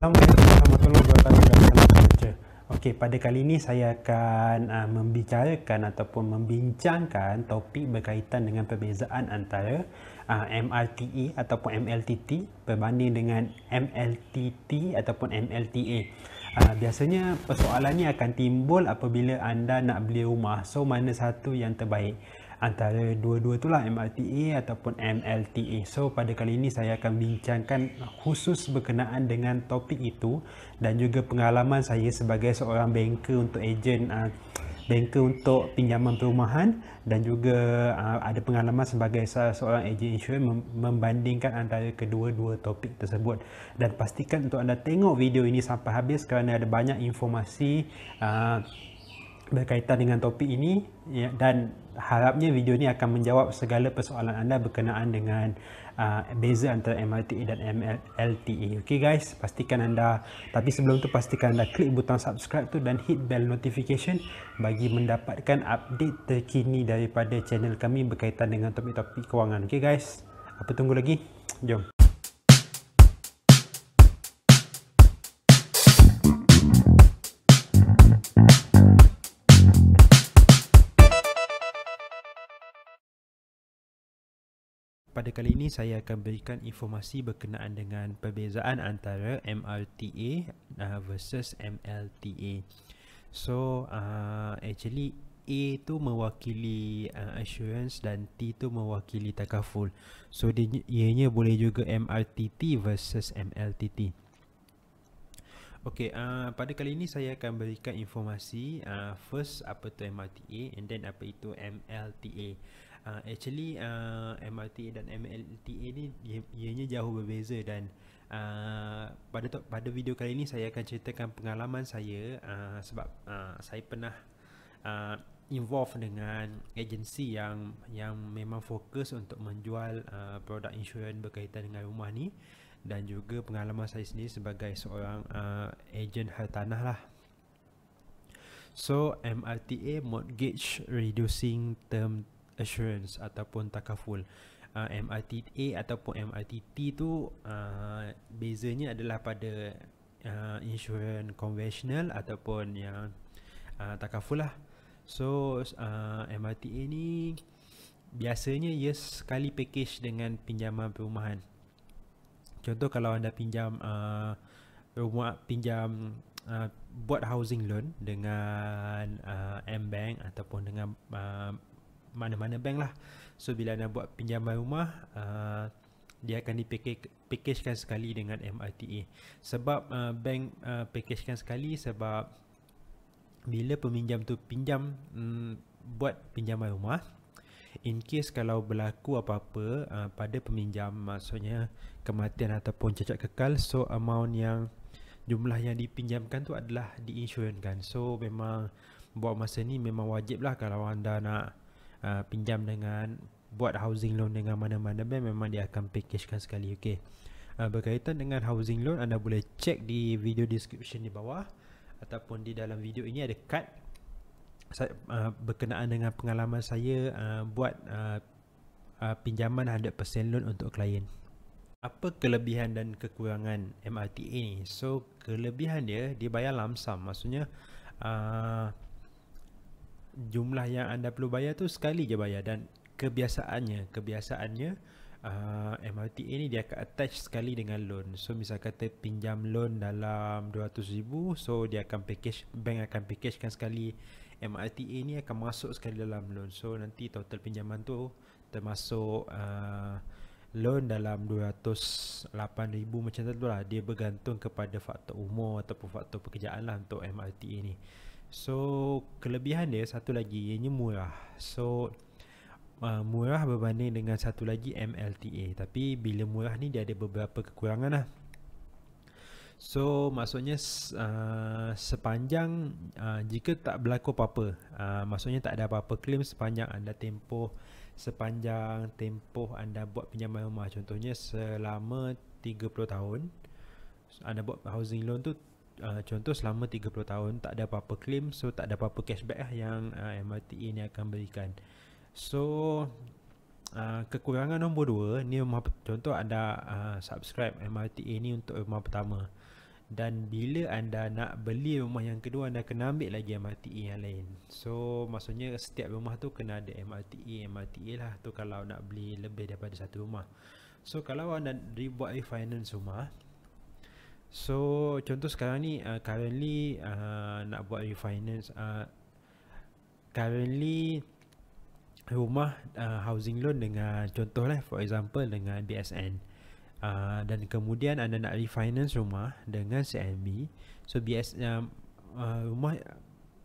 dan sejahtera. Okey, pada kali ini saya akan uh, membicarakan ataupun membincangkan topik berkaitan dengan perbezaan antara uh, ah, MRTE ataupun MLTT berbanding dengan MLTT ataupun MLTA. Uh, ah, biasanya persoalan ini akan timbul apabila anda nak beli rumah. So, mana satu yang terbaik? antara dua-dua itulah MRTA ataupun MLTA. So pada kali ini saya akan bincangkan khusus berkenaan dengan topik itu dan juga pengalaman saya sebagai seorang banker untuk ejen uh, banker untuk pinjaman perumahan dan juga uh, ada pengalaman sebagai seorang ejen insurans membandingkan antara kedua-dua topik tersebut dan pastikan untuk anda tengok video ini sampai habis kerana ada banyak informasi uh, berkaitan dengan topik ini ya, dan harapnya video ini akan menjawab segala persoalan anda berkenaan dengan uh, beza antara MRTA dan LTE. Okey guys, pastikan anda tapi sebelum tu pastikan anda klik butang subscribe tu dan hit bell notification bagi mendapatkan update terkini daripada channel kami berkaitan dengan topik-topik kewangan. Okey guys, apa tunggu lagi? Jom. Pada kali ini saya akan berikan informasi berkenaan dengan perbezaan antara MRTA uh, versus MLTA. So uh, actually A tu mewakili uh, assurance dan T tu mewakili takaful. So dia, ianya boleh juga MRTT versus MLTT. Okay, uh, pada kali ini saya akan berikan informasi uh, first apa itu MRTA and then apa itu MLTA uh, actually uh, MRTA dan MLTA ni ianya jauh berbeza dan uh, pada to- pada video kali ni saya akan ceritakan pengalaman saya uh, sebab uh, saya pernah uh, involve dengan agensi yang yang memang fokus untuk menjual uh, produk insurans berkaitan dengan rumah ni dan juga pengalaman saya sendiri sebagai seorang uh, ejen hartanah lah So MRTA Mortgage Reducing Term assurance ataupun takaful uh, ah, MRTA ataupun MITT tu uh, bezanya adalah pada uh, ah, insurans konvensional ataupun yang uh, takaful lah so uh, MRTA ni biasanya ia sekali package dengan pinjaman perumahan contoh kalau anda pinjam uh, rumah pinjam Uh, buat housing loan dengan uh, M-Bank ataupun dengan uh, mana-mana bank lah so bila anda buat pinjaman rumah uh, dia akan dipakejkan sekali dengan MRTA sebab uh, bank uh, pakejkan sekali sebab bila peminjam tu pinjam mm, buat pinjaman rumah in case kalau berlaku apa-apa uh, pada peminjam maksudnya kematian ataupun cacat kekal so amount yang jumlah yang dipinjamkan tu adalah diinsurankan so memang buat masa ni memang wajiblah kalau anda nak Uh, pinjam dengan buat housing loan dengan mana-mana bank memang dia akan packagekan sekali okey. Uh, berkaitan dengan housing loan anda boleh check di video description di bawah ataupun di dalam video ini ada card saya, uh, berkenaan dengan pengalaman saya uh, buat uh, uh, pinjaman 100% loan untuk klien. Apa kelebihan dan kekurangan MRTA ni? So, kelebihan dia dia bayar lamsam maksudnya uh, jumlah yang anda perlu bayar tu sekali je bayar dan kebiasaannya kebiasaannya uh, ah, MRTA ni dia akan attach sekali dengan loan so misal kata pinjam loan dalam 200,000 so dia akan package bank akan packagekan sekali MRTA ni akan masuk sekali dalam loan so nanti total pinjaman tu termasuk uh, loan dalam 208,000 macam tu lah dia bergantung kepada faktor umur ataupun faktor pekerjaan lah untuk MRTA ni So kelebihan dia satu lagi ianya murah. So uh, murah berbanding dengan satu lagi MLTA. Tapi bila murah ni dia ada beberapa kekurangan lah. So maksudnya uh, sepanjang uh, jika tak berlaku apa-apa, uh, maksudnya tak ada apa-apa claim sepanjang anda tempoh sepanjang tempoh anda buat pinjaman rumah contohnya selama 30 tahun anda buat housing loan tu uh, contoh selama 30 tahun tak ada apa-apa claim so tak ada apa-apa cashback lah yang uh, ah, MRTA ni akan berikan so uh, kekurangan nombor 2 ni rumah, contoh anda uh, subscribe MRTA ini untuk rumah pertama dan bila anda nak beli rumah yang kedua anda kena ambil lagi MRTA yang lain so maksudnya setiap rumah tu kena ada MRTA MRTA lah tu kalau nak beli lebih daripada satu rumah so kalau anda buat refinance rumah So contoh sekarang ni uh, currently uh, nak buat refinance uh, currently rumah uh, housing loan dengan contoh lah for example dengan BSN uh, dan kemudian anda nak refinance rumah dengan CMB so BS, um, uh, rumah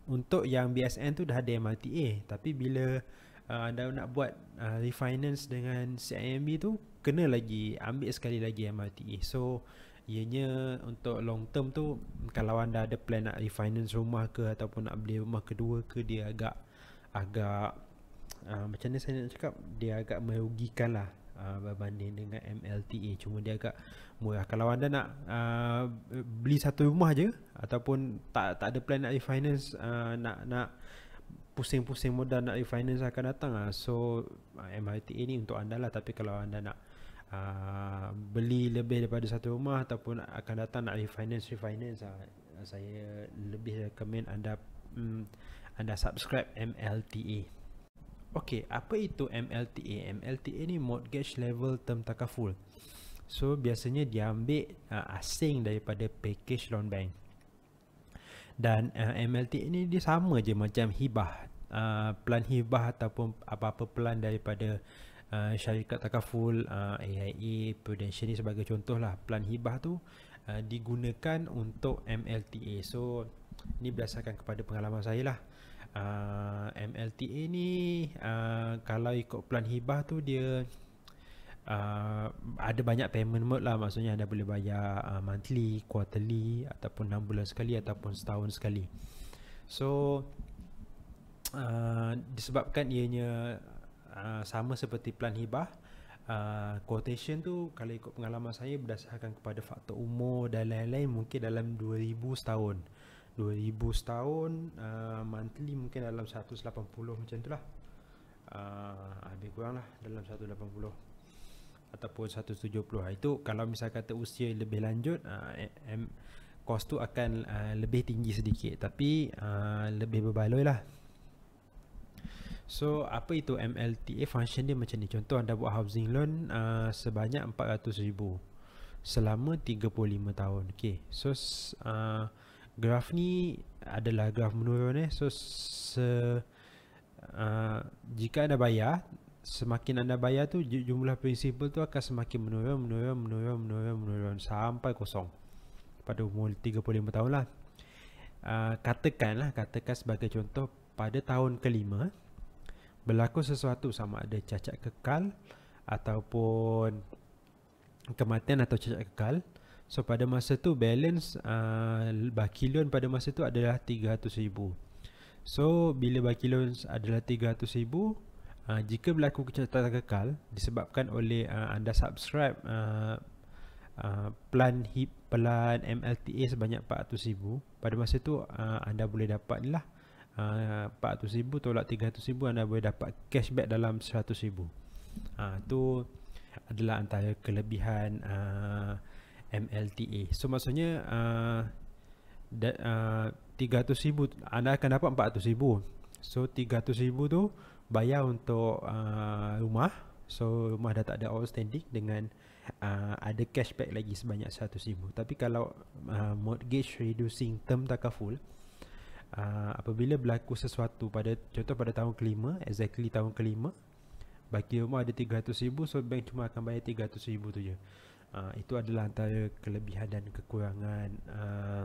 untuk yang BSN tu dah ada MRTA tapi bila uh, anda nak buat uh, refinance dengan CIMB tu kena lagi ambil sekali lagi MRTA so ianya untuk long term tu kalau anda ada plan nak refinance rumah ke ataupun nak beli rumah kedua ke dia agak agak uh, macam mana saya nak cakap dia agak merugikan lah uh, berbanding dengan MLTA cuma dia agak murah kalau anda nak uh, beli satu rumah je ataupun tak tak ada plan nak refinance uh, nak nak pusing-pusing modal nak refinance akan datang lah. so uh, MLTA ni untuk anda lah tapi kalau anda nak Ah, beli lebih daripada satu rumah ataupun akan datang nak refinance refinance lah. saya lebih recommend anda mm, anda subscribe MLTA Okey, apa itu MLTA? MLTA ni Mortgage Level Term Takaful. So biasanya diambil uh, ah, asing daripada package loan bank. Dan uh, ah, MLTA ni dia sama je macam hibah, uh, pelan hibah ataupun apa-apa plan daripada uh, syarikat takaful uh, eh, AIA Prudential ni sebagai contoh lah. plan hibah tu uh, digunakan untuk MLTA. So ni berdasarkan kepada pengalaman saya lah. Uh, MLTA ni uh, kalau ikut plan hibah tu dia Uh, ada banyak payment mode lah maksudnya anda boleh bayar uh, monthly, quarterly ataupun 6 bulan sekali ataupun setahun sekali so uh, disebabkan ianya Ah, sama seperti plan hibah uh, quotation tu kalau ikut pengalaman saya berdasarkan kepada faktor umur dan lain-lain mungkin dalam 2000 setahun 2000 setahun uh, monthly mungkin dalam 180 macam tu lah uh, lebih kurang lah dalam 180 ataupun 170 itu kalau misalkan kata usia lebih lanjut uh, cost tu akan uh, lebih tinggi sedikit tapi uh, lebih berbaloi lah So apa itu MLTA function dia macam ni Contoh anda buat housing loan uh, sebanyak RM400,000 Selama 35 tahun Okay so uh, graf ni adalah graf menurun eh So se, uh, jika anda bayar Semakin anda bayar tu jumlah principal tu akan semakin menurun Menurun menurun menurun menurun sampai kosong Pada umur 35 tahun lah Uh, katakanlah katakan sebagai contoh pada tahun kelima berlaku sesuatu sama ada cacat kekal ataupun kematian atau cacat kekal so pada masa tu balance uh, ah, bakilon pada masa tu adalah ribu. so bila baki bakilon adalah 300,000 uh, ah, jika berlaku kecacatan kekal disebabkan oleh uh, anda subscribe uh, Uh, plan HIP, plan MLTA sebanyak ribu. pada masa tu uh, anda boleh dapat ni lah RM400,000 uh, ah, tolak RM300,000 anda boleh dapat cashback dalam RM100,000 uh, ah, tu adalah antara kelebihan uh, ah, MLTA so maksudnya RM300,000 uh, uh, anda akan dapat RM400,000 so RM300,000 tu bayar untuk uh, rumah so rumah dah tak ada outstanding dengan uh, ada cashback lagi sebanyak RM100,000 tapi kalau uh, mortgage reducing term takaful full Ah, apabila berlaku sesuatu pada contoh pada tahun kelima exactly tahun kelima bagi rumah ada 300 ribu, so bank cuma akan bayar 300 ribu tu je uh, itu adalah antara kelebihan dan kekurangan uh, ah,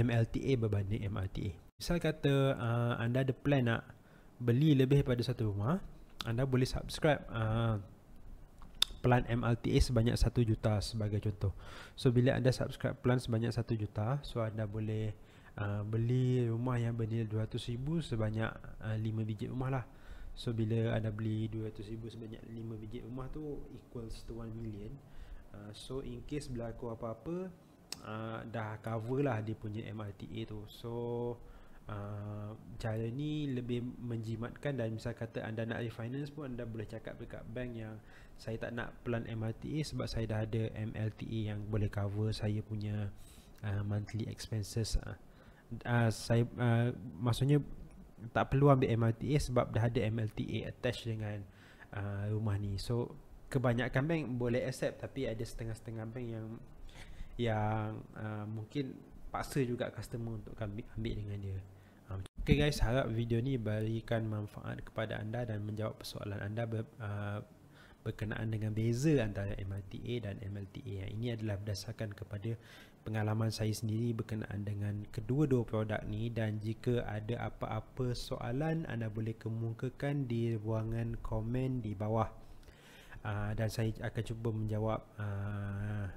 MLTA berbanding MRTA misal kata uh, anda ada plan nak beli lebih pada satu rumah anda boleh subscribe uh, plan MLTA sebanyak 1 juta sebagai contoh so bila anda subscribe plan sebanyak 1 juta so anda boleh Ah, beli rumah yang bernilai 200,000 sebanyak uh, ah, 5 biji rumah lah so bila anda beli 200,000 sebanyak 5 biji rumah tu equals to 1 million uh, so in case berlaku apa-apa uh, dah cover lah dia punya MRTA tu so Uh, cara ni lebih menjimatkan dan misal kata anda nak refinance pun anda boleh cakap dekat bank yang saya tak nak plan MRTA sebab saya dah ada MLTA yang boleh cover saya punya uh, monthly expenses uh uh, saya uh, maksudnya tak perlu ambil MLTA sebab dah ada MLTA attached dengan uh, rumah ni. So kebanyakan bank boleh accept tapi ada setengah-setengah bank yang yang uh, mungkin paksa juga customer untuk ambil, ambil dengan dia. Okay guys, harap video ni berikan manfaat kepada anda dan menjawab persoalan anda ber, uh, berkenaan dengan beza antara MLTA dan MLTA. ini adalah berdasarkan kepada pengalaman saya sendiri berkenaan dengan kedua-dua produk ni dan jika ada apa-apa soalan anda boleh kemukakan di ruangan komen di bawah. Uh, dan saya akan cuba menjawab uh,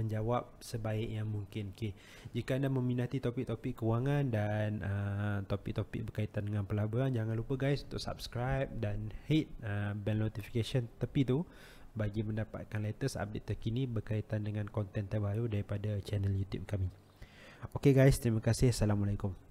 menjawab sebaik yang mungkin. Okay. Jika anda meminati topik-topik kewangan dan uh, topik-topik berkaitan dengan pelaburan, jangan lupa guys untuk subscribe dan hit uh, bell notification tepi tu bagi mendapatkan latest update terkini berkaitan dengan konten terbaru daripada channel YouTube kami. Okay guys, terima kasih. Assalamualaikum.